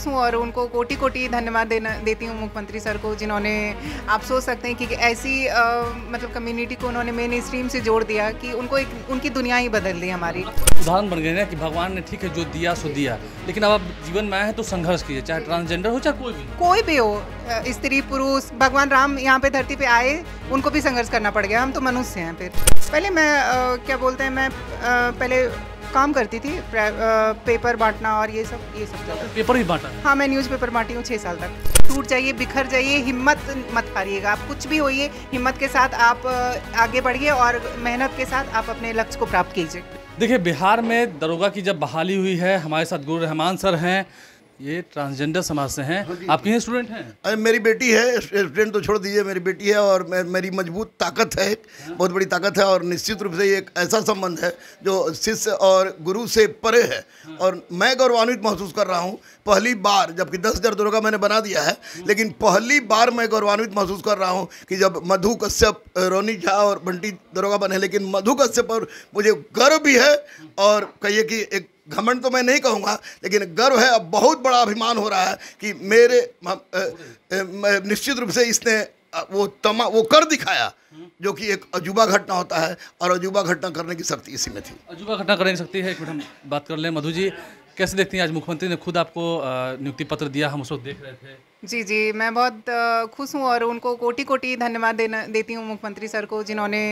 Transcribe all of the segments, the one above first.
खुश हूँ और उनको कोटि कोटि धन्यवाद देना देती हूँ मुख्यमंत्री सर को जिन्होंने आप सोच सकते हैं कि ऐसी आ, मतलब कम्युनिटी को उन्होंने मेन स्ट्रीम से जोड़ दिया कि उनको एक उनकी दुनिया ही बदल दी हमारी उदाहरण बन गए ना कि भगवान ने ठीक है जो दिया सो दिया लेकिन अब आप जीवन में आए हैं तो संघर्ष कीजिए चाहे ट्रांसजेंडर हो चाहे कोई भी कोई भी हो स्त्री पुरुष भगवान राम यहाँ पे धरती पे आए उनको भी संघर्ष करना पड़ गया हम तो मनुष्य हैं फिर पहले मैं आ, क्या बोलते हैं मैं आ, पहले काम करती थी पेपर बांटना और ये सब ये सब पेपर भी बांटा हाँ मैं न्यूज़ पेपर बांटी हूँ छः साल तक टूट जाइए बिखर जाइए हिम्मत मत हारिएगा आप कुछ भी होइए हिम्मत के साथ आप आगे बढ़िए और मेहनत के साथ आप अपने लक्ष्य को प्राप्त कीजिए देखिए बिहार में दरोगा की जब बहाली हुई है हमारे साथ गुरु रहमान सर हैं ये ट्रांसजेंडर समाज से हैं आप कितने स्टूडेंट हैं अरे मेरी बेटी है स्टूडेंट तो छोड़ दीजिए मेरी बेटी है और मेरी मजबूत ताकत है एक हाँ। बहुत बड़ी ताकत है और निश्चित रूप से ये एक ऐसा संबंध है जो शिष्य और गुरु से परे है हाँ। और मैं गौरवान्वित महसूस कर रहा हूँ पहली बार जबकि दस हज़ार दुर्गा मैंने बना दिया है हाँ। लेकिन पहली बार मैं गौरवान्वित महसूस कर रहा हूँ कि जब मधु कश्यप रोनी झा और बंटी दुर्गा बने लेकिन मधु कश्यप पर मुझे गर्व भी है और कहिए कि एक घमंड तो मैं नहीं कहूँगा लेकिन गर्व है अब बहुत बड़ा अभिमान हो रहा है कि मेरे निश्चित रूप से इसने वो तमा वो कर दिखाया जो कि एक अजूबा घटना होता है और अजूबा घटना करने की शक्ति इसी में थी अजूबा घटना करने की शक्ति है एक मिनट हम बात कर लें मधु जी कैसे देखती हैं आज मुख्यमंत्री ने खुद आपको नियुक्ति पत्र दिया हम उसको देख रहे थे जी जी मैं बहुत खुश हूँ और उनको कोटि कोटि धन्यवाद देना देती हूँ मुख्यमंत्री सर को जिन्होंने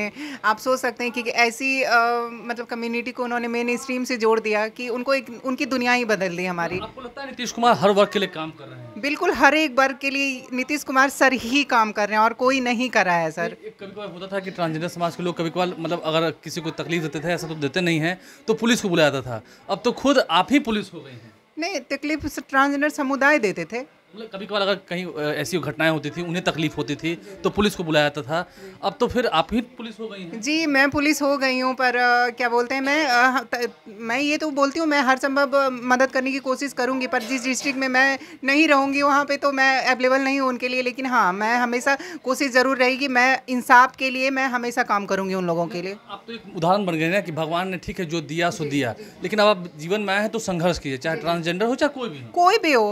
आप सोच सकते हैं कि ऐसी आ, मतलब कम्युनिटी को उन्होंने मेन स्ट्रीम से जोड़ दिया कि उनको एक उनकी दुनिया ही बदल दी हमारी आपको लगता है नीतीश कुमार हर वर्ग के लिए काम कर रहे हैं बिल्कुल हर एक वर्ग के लिए नीतीश कुमार सर ही काम कर रहे हैं और कोई नहीं कर रहा है सर कभी कभार होता था कि ट्रांसजेंडर समाज के लोग कभी कभार मतलब अगर किसी को तकलीफ देते थे ऐसा तो देते नहीं है तो पुलिस को बुलाया जाता था अब तो खुद आप ही पुलिस हो गए हैं नहीं तकलीफ ट्रांसजेंडर समुदाय देते थे मतलब कभी कभार अगर कहीं ऐसी घटनाएं होती थी उन्हें तकलीफ होती थी तो पुलिस को बुलाया जाता था अब तो फिर आप ही पुलिस हो गई हैं जी मैं पुलिस हो गई हूँ पर क्या बोलते हैं मैं त, मैं ये तो बोलती हूं मैं हर संभव मदद करने की कोशिश करूंगी पर जिस डिस्ट्रिक्ट में मैं नहीं रहूंगी वहां पे तो मैं अवेलेबल नहीं हूँ उनके लिए लेकिन हाँ मैं हमेशा कोशिश ज़रूर रहेगी मैं इंसाफ के लिए मैं हमेशा काम करूँगी उन लोगों के लिए आप तो एक उदाहरण बन गए ना कि भगवान ने ठीक है जो दिया सो दिया लेकिन अब आप जीवन में आए हैं तो संघर्ष कीजिए चाहे ट्रांसजेंडर हो चाहे कोई भी कोई भी हो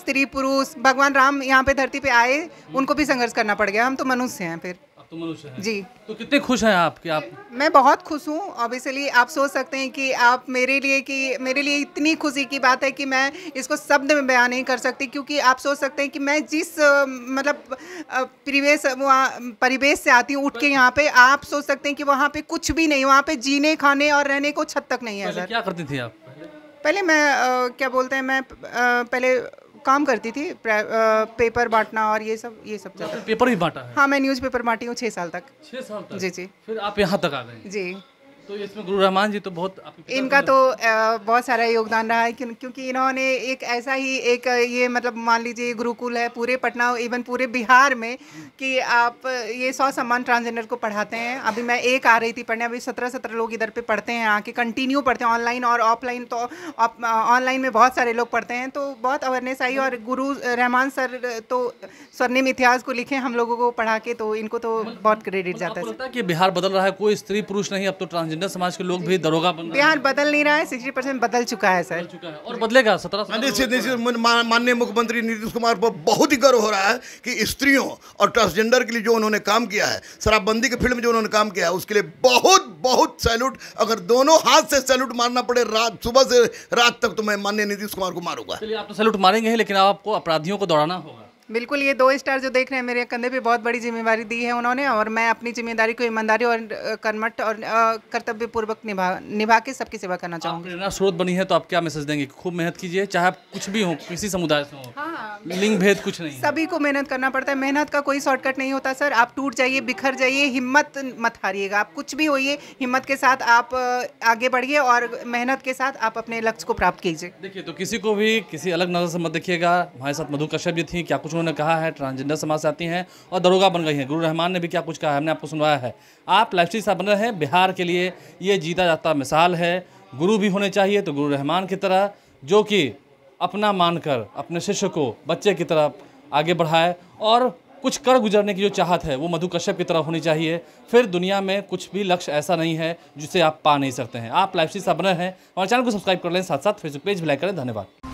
स्त्री पुरुष पुरुष भगवान राम यहाँ पे धरती पे आए उनको भी संघर्ष करना पड़ गया हम तो मनुष्य हैं फिर तो मनुष्य जी तो कितने खुश हैं आप कि आप मैं बहुत खुश हूँ ऑब्वियसली आप सोच सकते हैं कि आप मेरे लिए कि मेरे लिए इतनी खुशी की बात है कि मैं इसको शब्द में बयान नहीं कर सकती क्योंकि आप सोच सकते हैं कि मैं जिस मतलब परिवेश परिवेश से आती हूँ उठ के यहाँ पे आप सोच सकते हैं कि वहाँ पे कुछ भी नहीं वहाँ पे जीने खाने और रहने को छत तक नहीं है सर क्या करती थी आप पहले मैं क्या बोलते हैं मैं पहले काम करती थी पेपर बांटना और ये सब ये सब अच्छा, पेपर भी बांटा हाँ मैं न्यूज पेपर बांटी हूँ छः साल तक छः साल तक जी जी फिर आप यहाँ तक आ गए जी तो इसमें गुरु रहमान जी तो बहुत इनका तो बहुत सारा योगदान रहा है क्योंकि इन्होंने एक ऐसा ही एक ये मतलब मान लीजिए गुरुकुल है पूरे पटना इवन पूरे बिहार में कि आप ये सौ सम्मान ट्रांसजेंडर को पढ़ाते हैं अभी मैं एक आ रही थी पढ़ने अभी सत्रह सत्रह लोग इधर पे पढ़ते हैं आके कंटिन्यू पढ़ते हैं ऑनलाइन और ऑफलाइन तो ऑनलाइन में बहुत सारे लोग पढ़ते हैं तो बहुत अवेयरनेस आई और गुरु रहमान सर तो स्वर्णिम इतिहास को लिखे हम लोगों को पढ़ा के तो इनको तो मतलब बहुत क्रेडिट मतलब जाता है कि बिहार बदल रहा है कोई स्त्री पुरुष नहीं अब तो ट्रांसजेंडर मजिंदा समाज के लोग भी दरोगा बन बिहार बदल नहीं रहा है सिक्सटी परसेंट बदल चुका है सर और बदलेगा सत्रह माननीय मुख्यमंत्री नीतीश कुमार पर बहुत ही गर्व हो रहा है कि स्त्रियों और ट्रांसजेंडर के लिए जो उन्होंने काम किया है शराबबंदी के फील्ड में जो उन्होंने काम किया है उसके लिए बहुत बहुत सैल्यूट अगर दोनों हाथ से सैल्यूट मारना पड़े रात सुबह से रात तक तो मैं माननीय नीतीश कुमार को मारूंगा आप तो सैल्यूट मारेंगे लेकिन आपको अपराधियों को दौड़ाना होगा बिल्कुल ये दो स्टार जो देख रहे हैं मेरे कंधे पे बहुत बड़ी जिम्मेदारी दी है उन्होंने और मैं अपनी जिम्मेदारी को ईमानदारी और कर्मठ और कर्तव्य पूर्वक निभा निभा के सबकी सेवा करना चाहूँगी स्रोत बनी है तो आप क्या मैसेज देंगे खूब मेहनत कीजिए चाहे आप कुछ भी हो किसी समुदाय से हो हाँ। लिंग भेद कुछ नहीं सभी को मेहनत करना पड़ता है मेहनत का कोई शॉर्टकट नहीं होता सर आप टूट जाइए बिखर जाइए हिम्मत मत हारिएगा आप कुछ भी होइए हिम्मत के साथ आप आगे बढ़िए और मेहनत के साथ आप अपने लक्ष्य को प्राप्त कीजिए देखिए तो किसी को भी किसी अलग नज़र से मत देखिएगा हमारे साथ मधु कश्यप जी थी क्या कुछ उन्होंने कहा है ट्रांसजेंडर समाज से आती हैं और दरोगा बन गई है गुरु रहमान ने भी क्या कुछ कहा है हमने आपको सुनवाया है आप लाइफ स्टाइल बन रहे हैं बिहार के लिए ये जीता जाता मिसाल है गुरु भी होने चाहिए तो गुरु रहमान की तरह जो कि अपना मानकर अपने शिष्य को बच्चे की तरफ आगे बढ़ाए और कुछ कर गुजरने की जो चाहत है वो मधु कश्यप की तरफ होनी चाहिए फिर दुनिया में कुछ भी लक्ष्य ऐसा नहीं है जिसे आप पा नहीं सकते हैं आप लाइफ सब रहे हैं हमारे चैनल को सब्सक्राइब कर लें साथ साथ फेसबुक पेज भी लाइक करें धन्यवाद